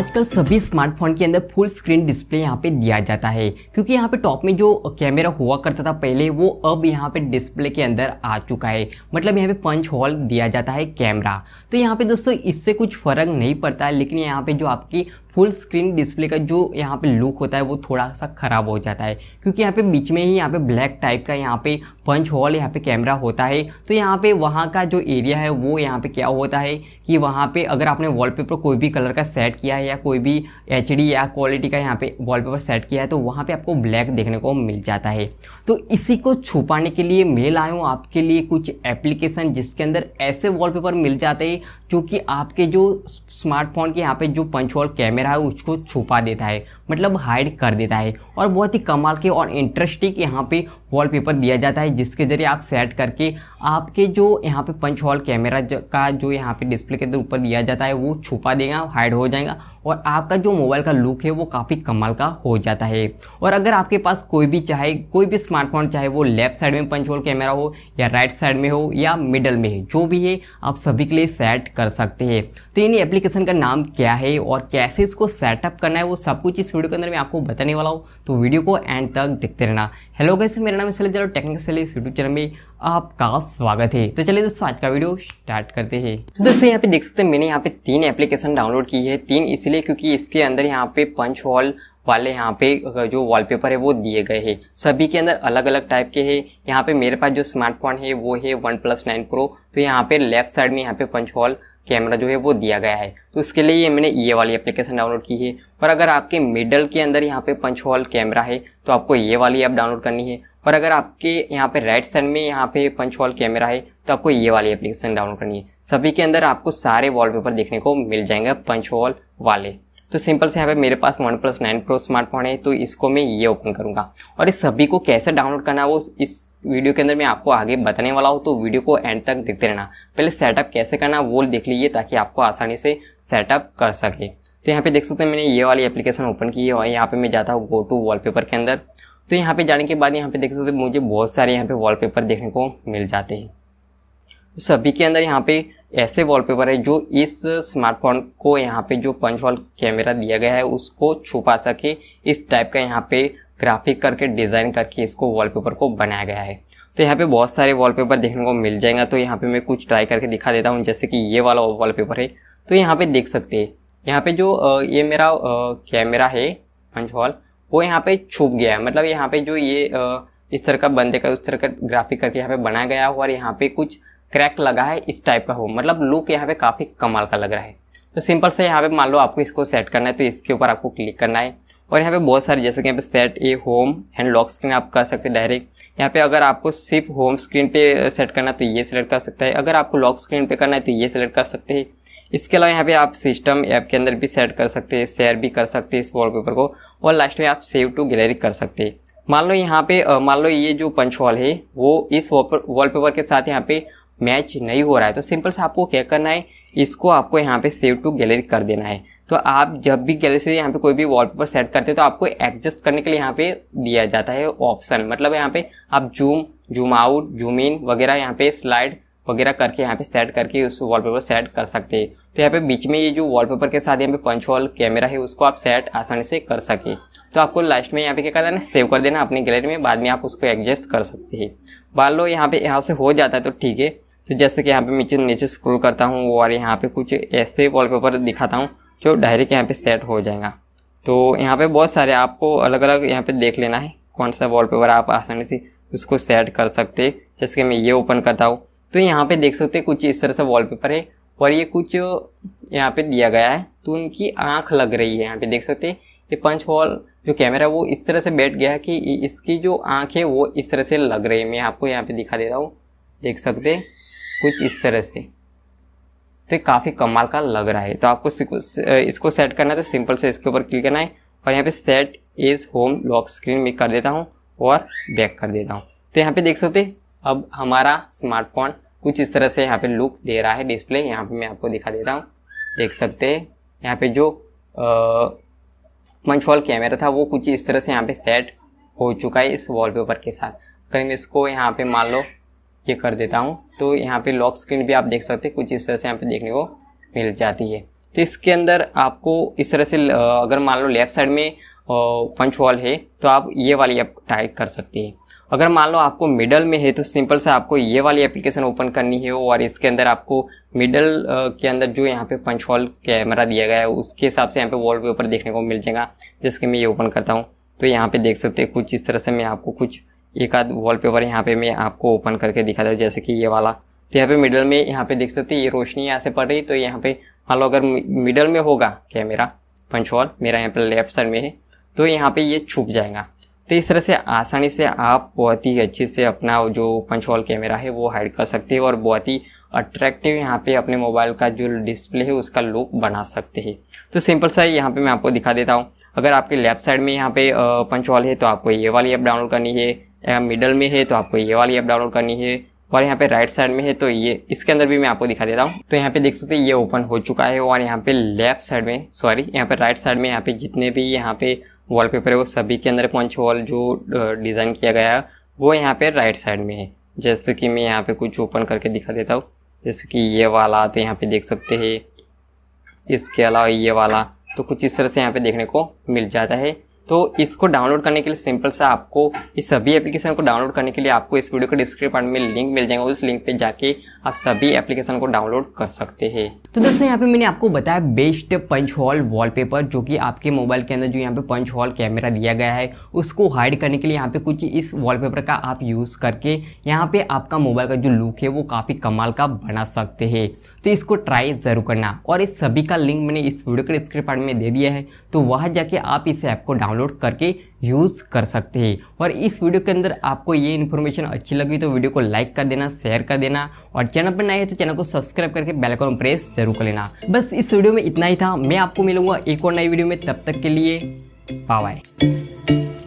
आजकल सभी स्मार्टफोन के अंदर फुल स्क्रीन डिस्प्ले यहाँ पे दिया जाता है क्योंकि यहाँ पे टॉप में जो कैमरा हुआ करता था पहले वो अब यहाँ पे डिस्प्ले के अंदर आ चुका है मतलब यहाँ पे पंच हॉल दिया जाता है कैमरा तो यहाँ पे दोस्तों इससे कुछ फ़र्क नहीं पड़ता है लेकिन यहाँ पे जो आपकी फुल स्क्रीन डिस्प्ले का जो यहाँ पे लुक होता है वो थोड़ा सा ख़राब हो जाता है क्योंकि यहाँ पे बीच में ही यहाँ पे ब्लैक टाइप का यहाँ पे पंच हॉल यहाँ पे कैमरा होता है तो यहाँ पे वहाँ का जो एरिया है वो यहाँ पे क्या होता है कि वहाँ पे अगर आपने वॉलपेपर कोई भी कलर का सेट किया है या कोई भी एच या क्वालिटी का यहाँ पे वॉलपेपर सेट किया है तो वहाँ पर आपको ब्लैक देखने को मिल जाता है तो इसी को छुपाने के लिए मैं लाया हूँ आपके लिए कुछ एप्लीकेशन जिसके अंदर ऐसे वॉल मिल जाते हैं जो कि आपके जो स्मार्टफोन के यहाँ पे जो पंच हॉल कैमरा कैमरा है उसको छुपा देता है मतलब हाइड कर देता है और बहुत ही कमाल के और इंटरेस्टिंग यहाँ पे वॉलपेपर दिया जाता है जिसके ज़रिए आप सेट करके आपके जो यहाँ पे पंच हॉल कैमरा का जो यहाँ पे डिस्प्ले के ऊपर दिया जाता है वो छुपा देगा हाइड हो जाएगा और आपका जो मोबाइल का लुक है वो काफ़ी कमाल का हो जाता है और अगर आपके पास कोई भी चाहे कोई भी स्मार्टफोन चाहे वो लेफ्ट साइड में पंच होल कैमरा हो या राइट साइड में हो या मिडल में है जो भी है आप सभी के लिए सेट कर सकते हैं तो इन एप्लीकेशन का नाम क्या है और कैसे इसको सेटअप करना है वो सब कुछ इस वीडियो के अंदर मैं आपको बताने वाला हूँ तो वीडियो को एंड तक देखते रहना हेलो गैसे मेरा नाम सैलेज टेक्निकल सैलेज यूट्यूब चैनल में आपका स्वागत है तो चलिए दोस्तों आज का वीडियो स्टार्ट करते हैं तो दोस्तों यहाँ पे देख सकते हैं मैंने यहाँ पे तीन एप्लीकेशन डाउनलोड की है तीन इसलिए क्योंकि इसके अंदर यहाँ पे पंच हॉल वाले यहाँ पे जो वॉलपेपर है वो दिए गए हैं सभी के अंदर अलग अलग टाइप के हैं यहाँ पे मेरे पास जो स्मार्टफोन है वो है वन प्लस नाइन प्रो तो यहाँ पे लेफ्ट साइड में यहाँ पे पंच हॉल कैमरा जो है वो दिया गया है तो उसके लिए मैंने ये वाली एप्लीकेशन डाउनलोड की है और अगर आपके मिडल के अंदर यहाँ पे पंच हॉल कैमरा है तो आपको ये वाली ऐप डाउनलोड करनी है और अगर आपके यहाँ पे राइट साइड में यहाँ पे पंच वॉल कैमरा है तो आपको ये वाली एप्लीकेशन डाउनलोड करनी है सभी के अंदर आपको सारे वॉलपेपर देखने को मिल जाएंगे पंच वॉल वाले तो सिंपल से यहाँ पे मेरे पास OnePlus nine pro smartphone है तो इसको मैं ये ओपन करूँगा और इस सभी को कैसे डाउनलोड करना वो इस वीडियो के अंदर मैं आपको आगे बताने वाला हूँ तो वीडियो को एंड तक देखते रहना पहले सेटअप कैसे करना वो देख लीजिए ताकि आपको आसानी से सेटअप कर सके तो यहाँ पे देख सकते हैं मैंने ये वाली एप्लीकेशन ओपन की है और यहाँ पे मैं जाता हूँ गो टू वॉलपेपर के अंदर तो यहाँ पे जाने के बाद यहाँ पे देख सकते हो मुझे बहुत सारे यहाँ पे वॉलपेपर देखने को मिल जाते हैं तो सभी के अंदर यहाँ पे ऐसे वॉलपेपर है जो इस स्मार्टफोन को यहाँ पे जो पंच वॉल कैमरा दिया गया है उसको छुपा सके इस टाइप का यहाँ पे ग्राफिक करके डिज़ाइन करके इसको वॉलपेपर को बनाया गया है तो यहाँ पे बहुत सारे वॉलपेपर देखने को मिल जाएगा तो यहाँ पे मैं कुछ ट्राई करके दिखा देता हूँ जैसे कि ये वाला वॉलपेपर है तो यहाँ पे देख सकते हैं यहाँ पे जो ये मेरा कैमरा है पंच वॉल वो यहाँ पे छुप गया है मतलब यहाँ पे जो ये इस तरह का बंदे का उस तरह का ग्राफिक करके यहाँ पे बनाया गया हो और यहाँ पे कुछ क्रैक लगा है इस टाइप का हो मतलब लुक यहाँ पे काफ़ी कमाल का लग रहा है तो सिंपल से यहाँ पे मान लो आपको इसको सेट करना है तो इसके ऊपर आपको क्लिक करना है और यहाँ पे बहुत सारे जैसे कि यहाँ पे set a home and lock screen आप कर सकते हैं डायरेक्ट यहाँ पे अगर आपको सिर्फ होम स्क्रीन पे सेट करना है तो ये सिलेक्ट कर सकता है अगर आपको लॉक स्क्रीन पे करना है तो ये सिलेक्ट कर सकते हैं इसके अलावा यहाँ पे आप सिस्टम ऐप के अंदर भी सेट कर सकते हैं शेयर भी कर सकते हैं इस वॉलपेपर को और लास्ट में आप सेव टू गैलरी कर सकते हैं मान लो यहाँ पे मान लो ये जो पंच वॉल है वो इस वॉलपेपर के साथ यहाँ पे मैच नहीं हो रहा है तो सिंपल से आपको क्या करना है इसको आपको यहाँ पे सेव टू गैलरी कर देना है तो आप जब भी गैलरी से यहाँ पे कोई भी वॉलपेपर सेट करते हैं तो आपको एडजस्ट करने के लिए यहाँ पे दिया जाता है ऑप्शन मतलब यहाँ पे आप zoom zoom out zoom in वगैरह यहाँ पे स्लाइड वगैरह करके यहाँ पे सेट करके उस वॉलपेपर सेट कर सकते हैं तो यहाँ पे बीच में ये जो वॉलपेपर के साथ यहाँ पे पंच वॉल कैमरा है उसको आप सेट आसानी से कर सके तो आपको लास्ट में यहाँ पे क्या करना है सेव कर देना अपनी गैलरी में बाद में आप उसको एडजस्ट कर सकते हैं मान लो यहाँ पे यहाँ से हो जाता है तो ठीक है तो जैसे कि यहाँ पे नीचे नीचे स्क्रोल करता हूँ और यहाँ पे कुछ ऐसे वॉलपेपर दिखाता हूँ जो डायरेक्ट यहाँ पे सेट हो जाएगा तो यहाँ पे बहुत सारे आपको अलग अलग यहाँ पे देख लेना है कौन सा वॉलपेपर आप आसानी से उसको सेट कर सकते जैसे कि मैं ये ओपन करता हूँ तो यहाँ पे देख सकते हैं कुछ इस तरह से वॉलपेपर है और ये कुछ यहाँ पे दिया गया है तो उनकी आंख लग रही है यहाँ पे देख सकते हैं ये पंच हॉल जो कैमरा वो इस तरह से बैठ गया है कि इसकी जो आंख है वो इस तरह से लग रही है मैं आपको यहाँ पे दिखा दे रहा हूँ देख सकते कुछ इस तरह से तो ये काफ़ी कमाल का लग रहा है तो आपको इसको सेट करना है तो सिंपल से इसके ऊपर क्लिक करना है और यहाँ पे set as home lock screen में कर देता हूँ और बैक कर देता हूँ तो यहाँ पे देख सकते अब हमारा स्मार्टफोन कुछ इस तरह से यहाँ पे लुक दे रहा है डिस्प्ले यहाँ पे मैं आपको दिखा देता हूँ देख सकते हैं यहाँ पे जो पंच वॉल कैमरा था वो कुछ इस तरह से यहाँ पे सेट हो चुका है इस वॉलपेपर के साथ अगर मैं इसको यहाँ पे मान लो ये कर देता हूँ तो यहाँ पे लॉक स्क्रीन भी आप देख सकते हैं कुछ इस तरह से यहाँ पे देखने को मिल जाती है तो इसके अंदर आपको इस तरह से अगर मान लो लेफ्ट साइड में पंच वॉल है तो आप ये वाली आप टाइप कर सकती है अगर मान लो आपको मिडल में है तो सिंपल से आपको ये वाली एप्लीकेशन ओपन करनी है और इसके अंदर आपको मिडल के अंदर जो यहाँ पे पंच हॉल कैमरा दिया गया है उसके हिसाब से यहाँ पे वॉल पेपर देखने को मिल जाएगा जिसके मैं ये ओपन करता हूँ तो यहाँ पे देख सकते हैं कुछ इस तरह से मैं आपको कुछ एक आध वॉल पेपर यहाँ पे मैं आपको ओपन करके दिखाता हूँ जैसे कि ये वाला तो यहाँ पे मिडल में यहाँ पे देख सकते हैं ये रोशनी यहाँ से पड़ रही तो यहाँ पे मान लो अगर मिडल में होगा कैमरा पंच हॉल मेरा यहाँ पे लेफ्ट साइड में है तो यहाँ पे ये छुप जाएगा तो इस तरह से आसानी से आप बहुत ही अच्छे से अपना जो पंच होल कैमरा है वो हाइड कर सकते हैं और बहुत ही अट्रैक्टिव यहाँ पे अपने मोबाइल का जो डिस्प्ले है उसका लुक बना सकते हैं तो सिंपल सा यहाँ पे मैं आपको दिखा देता हूँ अगर आपके लेफ्ट साइड में यहाँ पे पंच होल है तो आपको ये वाली ऐप डाउनलोड करनी है या मिडल में है तो आपको ये वाली ऐप डाउनलोड करनी है और यहाँ पे राइट साइड में है तो ये इसके अंदर भी मैं आपको दिखा देता हूँ तो यहाँ पे देख सकते हैं ये ओपन हो चुका है और यहाँ पे लेफ्ट साइड में सॉरी यहाँ पे राइट साइड में यहाँ पे जितने भी यहाँ पे वॉलपेपर है वो सभी के अंदर पंच वॉल जो डिज़ाइन किया गया है वो यहाँ पे राइट साइड में है जैसे कि मैं यहाँ पे कुछ ओपन करके दिखा देता हूँ जैसे कि ये वाला तो यहाँ पे देख सकते हैं इसके अलावा ये वाला तो कुछ इस तरह से यहाँ पे देखने को मिल जाता है तो इसको डाउनलोड करने के लिए सिंपल सा आपको इस सभी एप्लीकेशन को डाउनलोड करने के लिए आपको इस वीडियो के डिस्क्रिप्शन में लिंक मिल जाएगा उस लिंक पे जाके आप सभी एप्लीकेशन को डाउनलोड कर सकते हैं तो दोस्तों यहाँ पे मैंने आपको बताया बेस्ट पंच हॉल वॉलपेपर जो कि आपके मोबाइल के अंदर जो यहाँ पे पंच हॉल कैमरा दिया गया है उसको हाइड करने के लिए यहाँ पे कुछ इस वॉलपेपर का आप यूज़ करके यहाँ पे आपका मोबाइल का जो लुक है वो काफ़ी कमाल का बना सकते हैं तो इसको ट्राई ज़रूर करना और इस सभी का लिंक मैंने इस वीडियो के डिस्क्रिप्शन में दे दिया है तो वहाँ जाके आप इस ऐप को डाउन डाउनलोड करके यूज़ कर सकते हैं और इस वीडियो के अंदर आपको ये इन्फॉर्मेशन अच्छी लगी तो वीडियो को लाइक कर देना शेयर कर देना और चैनल पर नए हैं तो चैनल को सब्सक्राइब करके बेल बेलकॉन प्रेस जरूर कर लेना बस इस वीडियो में इतना ही था मैं आपको मिलूंगा एक और नई वीडियो में तब तक के लिए बाय